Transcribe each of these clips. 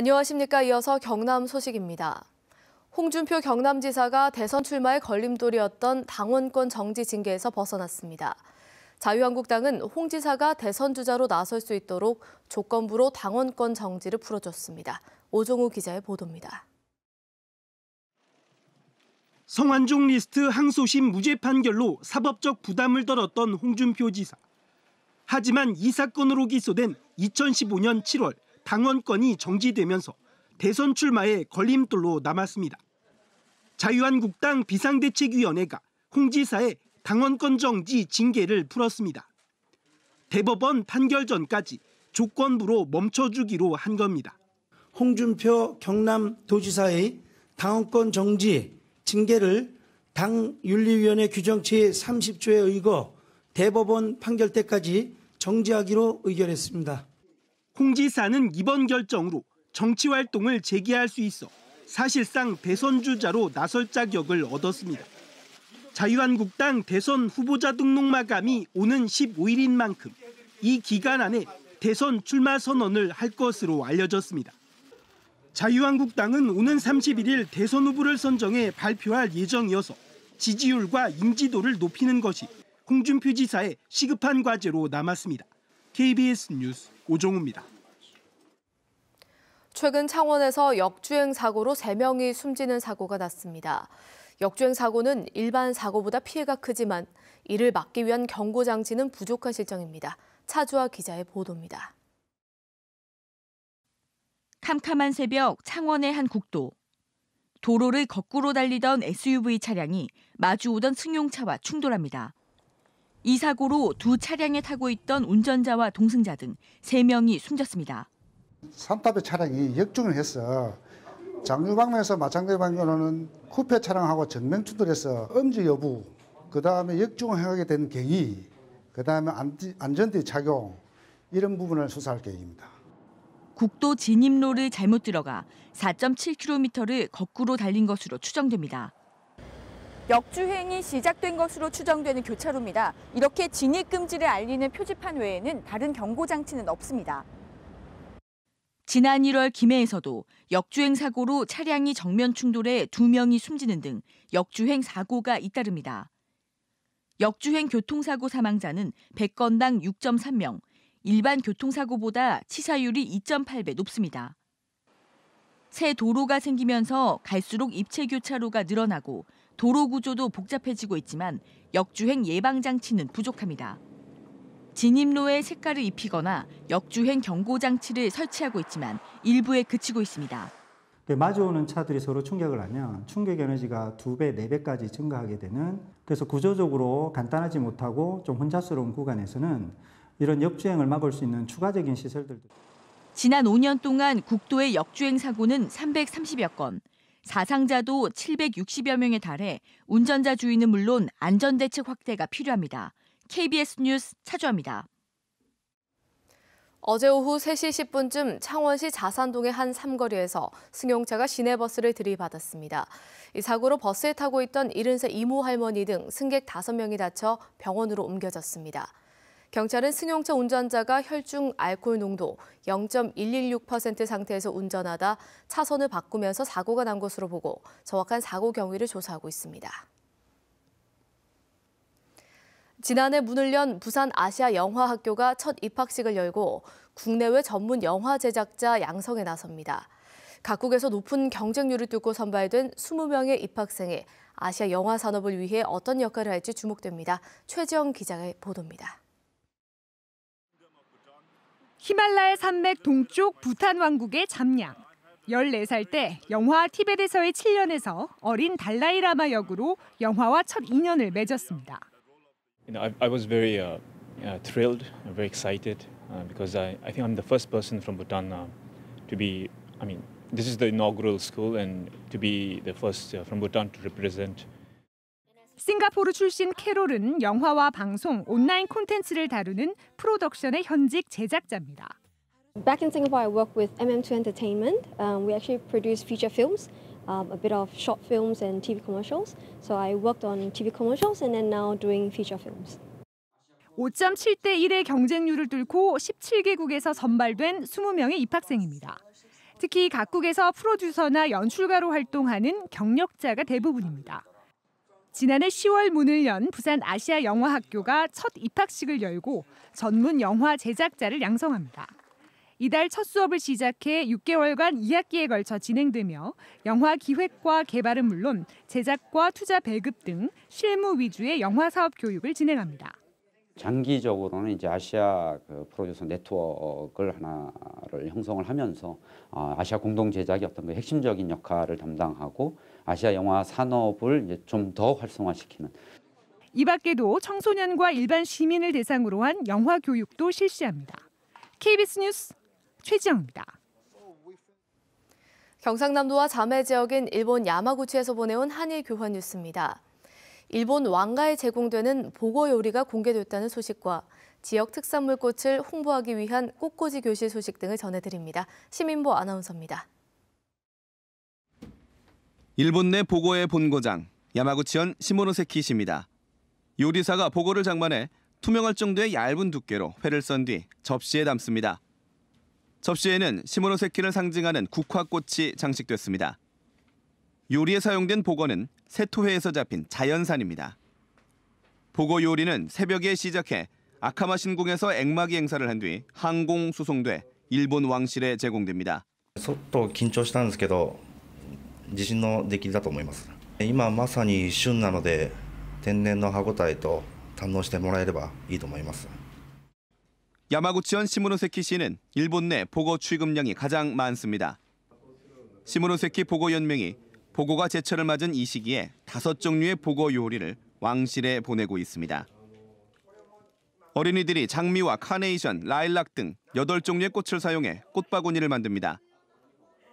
안녕하십니까. 이어서 경남 소식입니다. 홍준표 경남지사가 대선 출마의 걸림돌이었던 당원권 정지 징계에서 벗어났습니다. 자유한국당은 홍 지사가 대선 주자로 나설 수 있도록 조건부로 당원권 정지를 풀어줬습니다. 오종우 기자의 보도입니다. 성완종 리스트 항소심 무죄 판결로 사법적 부담을 덜었던 홍준표 지사. 하지만 이 사건으로 기소된 2015년 7월 당원권이 정지되면서 대선 출마에 걸림돌로 남았습니다. 자유한국당 비상대책위원회가 홍 지사의 당원권 정지 징계를 풀었습니다. 대법원 판결 전까지 조건부로 멈춰주기로 한 겁니다. 홍준표 경남도지사의 당원권 정지 징계를 당윤리위원회 규정 제30조에 의거 대법원 판결 때까지 정지하기로 의결했습니다. 홍 지사는 이번 결정으로 정치 활동을 재개할 수 있어 사실상 대선 주자로 나설 자격을 얻었습니다. 자유한국당 대선 후보자 등록 마감이 오는 15일인 만큼 이 기간 안에 대선 출마 선언을 할 것으로 알려졌습니다. 자유한국당은 오는 31일 대선 후보를 선정해 발표할 예정이어서 지지율과 인지도를 높이는 것이 홍준표 지사의 시급한 과제로 남았습니다. KBS 뉴스 오종우입니다. 최근 창원에서 역주행 사고로 3명이 숨지는 사고가 났습니다. 역주행 사고는 일반 사고보다 피해가 크지만 이를 막기 위한 경고 장치는 부족한 실정입니다. 차주와 기자의 보도입니다. 캄캄한 새벽 창원의 한 국도. 도로를 거꾸로 달리던 SUV 차량이 마주오던 승용차와 충돌합니다. 이 사고로 두 차량에 타고 있던 운전자와 동승자 등 3명이 숨졌습니다. 산타페 차량이 역중을 해서 장유 방면에서 마창대 찬 방면으로는 쿠페 차량하고 정면 충돌해서 음주 여부, 그 다음에 역중을 하게 된 계기, 그 다음에 안전띠 착용 이런 부분을 수사할 계획입니다. 국도 진입로를 잘못 들어가 4.7km를 거꾸로 달린 것으로 추정됩니다. 역주행이 시작된 것으로 추정되는 교차로입니다. 이렇게 진입 금지를 알리는 표지판 외에는 다른 경고 장치는 없습니다. 지난 1월 김해에서도 역주행 사고로 차량이 정면 충돌해 2명이 숨지는 등 역주행 사고가 잇따릅니다. 역주행 교통사고 사망자는 100건당 6.3명, 일반 교통사고보다 치사율이 2.8배 높습니다. 새 도로가 생기면서 갈수록 입체 교차로가 늘어나고 도로 구조도 복잡해지고 있지만 역주행 예방 장치는 부족합니다. 진입로에 색깔을 입히거나 역주행 경고 장치를 설치하고 있지만 일부에 그치고 있습니다. 네, 마주오는 차들이 서로 충격을 하면 충격 에너지가 두배네배까지 증가하게 되는 그래서 구조적으로 간단하지 못하고 좀 혼잡스러운 구간에서는 이런 역주행을 막을 수 있는 시설들도 지난 5년 동안 국도의 역주행 사고는 330여 건, 사상자도 760여 명에 달해 운전자 주의는 물론 안전대책 확대가 필요합니다. KBS 뉴스 차주합니다. 어제 오후 3시 10분쯤 창원시 자산동의 한 삼거리에서 승용차가 시내버스를 들이받았습니다. 이 사고로 버스에 타고 있던 70세 이모 할머니 등 승객 5명이 다쳐 병원으로 옮겨졌습니다. 경찰은 승용차 운전자가 혈중 알코올 농도 0.116% 상태에서 운전하다 차선을 바꾸면서 사고가 난 것으로 보고 정확한 사고 경위를 조사하고 있습니다. 지난해 문을 연 부산 아시아 영화학교가 첫 입학식을 열고 국내외 전문 영화 제작자 양성에 나섭니다. 각국에서 높은 경쟁률을 뚫고 선발된 20명의 입학생이 아시아 영화 산업을 위해 어떤 역할을 할지 주목됩니다. 최지영 기자의 보도입니다. 히말라야 산맥 동쪽 부탄 왕국의 잠양. 14살 때 영화 티벳에서의 7년에서 어린 달라이라마 역으로 영화와 첫 인연을 맺었습니다. You know, I, I was very uh, uh, thrilled, very excited, uh, because I, I think I'm the first person from Bhutan uh, to be, I mean, this is the inaugural school and to be the first uh, from Bhutan to represent 싱가포르 출신 캐롤은 영화와 방송, 온라인 콘텐츠를 다루는 프로덕션의 현직 제작자입니다. Back in Singapore, I work with MM2 Entertainment. Um, we actually produce feature films. um, a bit of short films and TV commercials. So I worked on TV commercials and then now doing feature films. 5.7대 1의 경쟁률을 뚫고 17개국에서 선발된 20명의 입학생입니다. 특히 각국에서 프로듀서나 연출가로 활동하는 경력자가 대부분입니다. 지난해 10월 문을 연 부산 아시아 영화학교가 첫 입학식을 열고 전문 영화 제작자를 양성합니다. 이달 첫 수업을 시작해 6개월간 2학기에 걸쳐 진행되며 영화 기획과 개발은 물론 제작과 투자 배급 등 실무 위주의 영화 사업 교육을 진행합니다. 장기적으로는 이제 아시아 그 프로듀서 네트워크를 하나를 형성을 하면서 아, 아시아 공동 제작의 어떤 그 핵심적인 역할을 담당하고 아시아 영화 산업을 좀더 활성화시키는 이 밖에도 청소년과 일반 시민을 대상으로 한 영화 교육도 실시합니다. KBS 뉴스 최지영입니다. 경상남도와 자매 지역인 일본 야마구치에서 보내온 한일 교환 뉴스입니다. 일본 왕가에 제공되는 보거 요리가 공개됐다는 소식과 지역 특산물 꽃을 홍보하기 위한 꽃꽂이 교실 소식 등을 전해드립니다. 시민보 아나운서입니다. 일본 내 보고의 본고장 야마구치현 시모노세키 씨입니다. 요리사가 보고를 장만해 투명할 정도의 얇은 두께로 회를 썬 뒤 접시에 담습니다. 접시에는 시모노세키를 상징하는 국화꽃이 장식됐습니다. 요리에 사용된 복어는 세토회에서 잡힌 자연산입니다. 보고 요리는 새벽에 시작해 아카마 신궁에서 액막이 행사를 한 뒤 항공 수송돼 일본 왕실에 제공됩니다. ちょっとしたんですけど地震の出来だと思います今まさに旬なので天然の歯ごたえと堪能してもらえればいいと思います 야마구치현 시모노세키 씨는 일본 내 보고 취급량이 가장 많습니다. 시무노세키 보고연맹이 보고가 제철을 맞은 이 시기에 다섯 종류의 보고 요리를 왕실에 보내고 있습니다. 어린이들이 장미와 카네이션, 라일락 등 여덟 종류의 꽃을 사용해 꽃바구니를 만듭니다.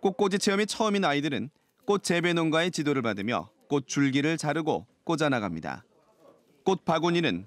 꽃꽂이 체험이 처음인 아이들은 꽃 재배 농가의 지도를 받으며 꽃 줄기를 자르고 꽂아 나갑니다. 꽃 바구니는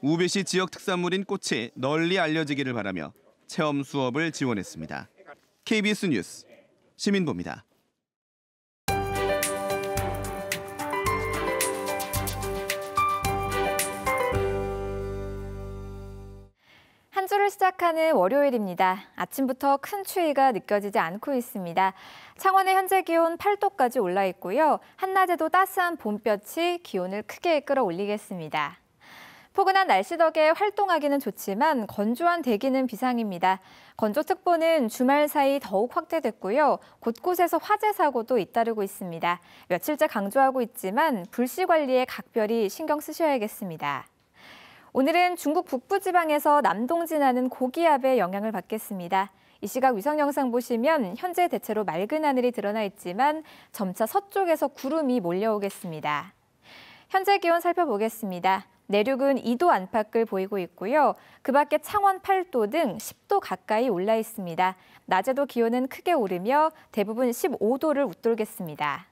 우비시 지역 특산물인 꽃이 널리 알려지기를 바라며 체험 수업을 지원했습니다. KBS 뉴스 시민보입니다. 한 주를 시작하는 월요일입니다. 아침부터 큰 추위가 느껴지지 않고 있습니다. 창원의 현재 기온 8도까지 올라 있고요. 한낮에도 따스한 봄볕이 기온을 크게 끌어올리겠습니다. 포근한 날씨 덕에 활동하기는 좋지만 건조한 대기는 비상입니다. 건조특보는 주말 사이 더욱 확대됐고요. 곳곳에서 화재 사고도 잇따르고 있습니다. 며칠째 강조하고 있지만 불씨 관리에 각별히 신경 쓰셔야겠습니다. 오늘은 중국 북부 지방에서 남동 진하는 고기압의 영향을 받겠습니다. 이 시각 위성 영상 보시면 현재 대체로 맑은 하늘이 드러나 있지만 점차 서쪽에서 구름이 몰려오겠습니다. 현재 기온 살펴보겠습니다. 내륙은 2도 안팎을 보이고 있고요. 그 밖에 창원 8도 등 10도 가까이 올라 있습니다. 낮에도 기온은 크게 오르며 대부분 15도를 웃돌겠습니다.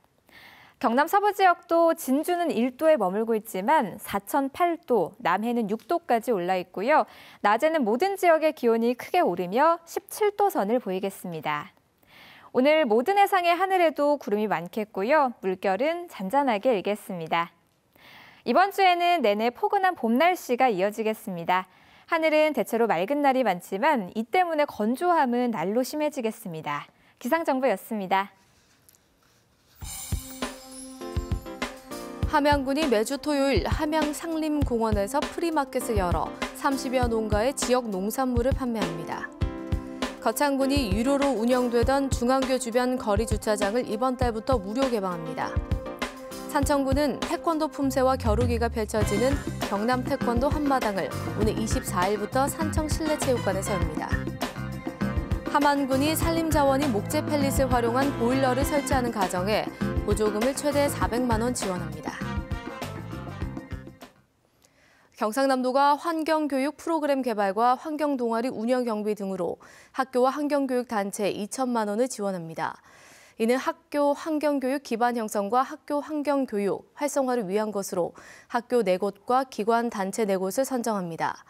경남 서부 지역도 진주는 1도에 머물고 있지만 4,008도, 남해는 6도까지 올라 있고요. 낮에는 모든 지역의 기온이 크게 오르며 17도 선을 보이겠습니다. 오늘 모든 해상의 하늘에도 구름이 많겠고요. 물결은 잔잔하게 일겠습니다. 이번 주에는 내내 포근한 봄 날씨가 이어지겠습니다. 하늘은 대체로 맑은 날이 많지만 이 때문에 건조함은 날로 심해지겠습니다. 기상정보였습니다. 함양군이 매주 토요일 함양 상림공원에서 프리마켓을 열어 30여 농가의 지역 농산물을 판매합니다. 거창군이 유료로 운영되던 중앙교 주변 거리 주차장을 이번 달부터 무료 개방합니다. 산천구는 태권도 품새와 겨루기가 펼쳐지는 경남 태권도 한마당을 오늘 24일부터 산청 실내체육관에서 엽니다. 함안군이 산림자원이 목재 펠릿을 활용한 보일러를 설치하는 가정에 보조금을 최대 400만 원 지원합니다. 경상남도가 환경교육 프로그램 개발과 환경동아리 운영 경비 등으로 학교와 환경교육단체 2천만 원을 지원합니다. 이는 학교 환경교육 기반 형성과 학교 환경교육 활성화를 위한 것으로 학교 4곳과 기관 단체 4곳을 선정합니다.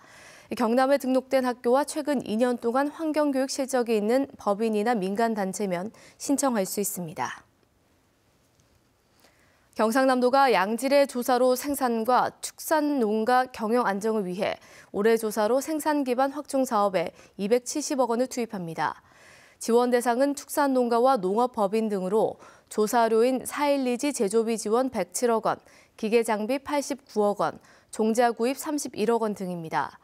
경남에 등록된 학교와 최근 2년 동안 환경교육 실적이 있는 법인이나 민간단체면 신청할 수 있습니다. 경상남도가 양질의 조사로 생산과 축산 농가 경영 안정을 위해 올해 조사로 생산 기반 확충 사업에 270억 원을 투입합니다. 지원 대상은 축산농가와 농업법인 등으로 조사료인 4.12지 제조비 지원 107억 원, 기계장비 89억 원, 종자 구입 31억 원 등입니다.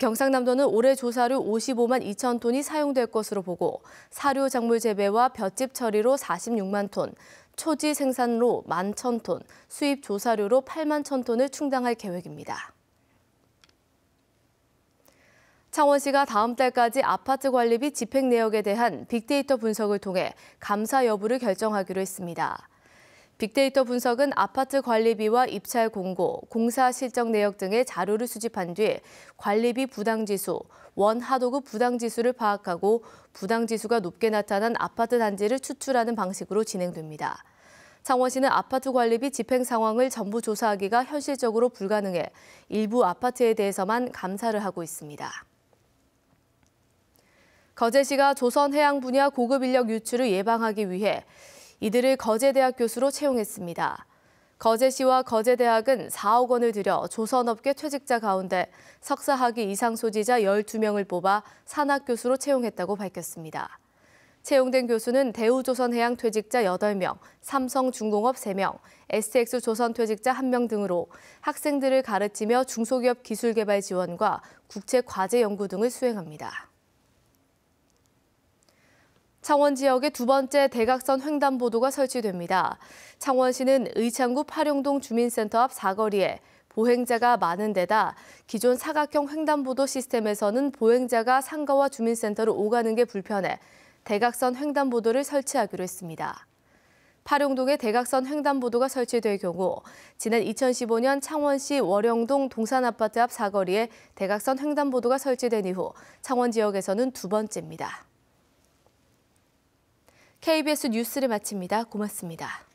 경상남도는 올해 조사료 55만 2천 톤이 사용될 것으로 보고 사료 작물 재배와 볏짚 처리로 46만 톤, 초지 생산로 1만 천 톤, 수입 조사료로 8만 천 톤을 충당할 계획입니다. 창원시가 다음 달까지 아파트 관리비 집행 내역에 대한 빅데이터 분석을 통해 감사 여부를 결정하기로 했습니다. 빅데이터 분석은 아파트 관리비와 입찰 공고, 공사 실적 내역 등의 자료를 수집한 뒤 관리비 부당지수, 원하도급 부당지수를 파악하고 부당지수가 높게 나타난 아파트 단지를 추출하는 방식으로 진행됩니다. 창원시는 아파트 관리비 집행 상황을 전부 조사하기가 현실적으로 불가능해 일부 아파트에 대해서만 감사를 하고 있습니다. 거제시가 조선 해양 분야 고급 인력 유출을 예방하기 위해 이들을 거제대학 교수로 채용했습니다. 거제시와 거제대학은 4억 원을 들여 조선업계 퇴직자 가운데 석사학위 이상 소지자 12명을 뽑아 산학교수로 채용했다고 밝혔습니다. 채용된 교수는 대우조선해양 퇴직자 8명, 삼성중공업 3명, SX조선 퇴직자 1명 등으로 학생들을 가르치며 중소기업 기술개발 지원과 국제과제연구 등을 수행합니다. 창원 지역의 두 번째 대각선 횡단보도가 설치됩니다. 창원시는 의창구 파룡동 주민센터 앞 사거리에 보행자가 많은 데다 기존 사각형 횡단보도 시스템에서는 보행자가 상가와 주민센터로 오가는 게 불편해 대각선 횡단보도를 설치하기로 했습니다. 파룡동에 대각선 횡단보도가 설치될 경우 지난 2015년 창원시 월영동 동산아파트 앞 사거리에 대각선 횡단보도가 설치된 이후 창원 지역에서는 두 번째입니다. KBS 뉴스를 마칩니다. 고맙습니다.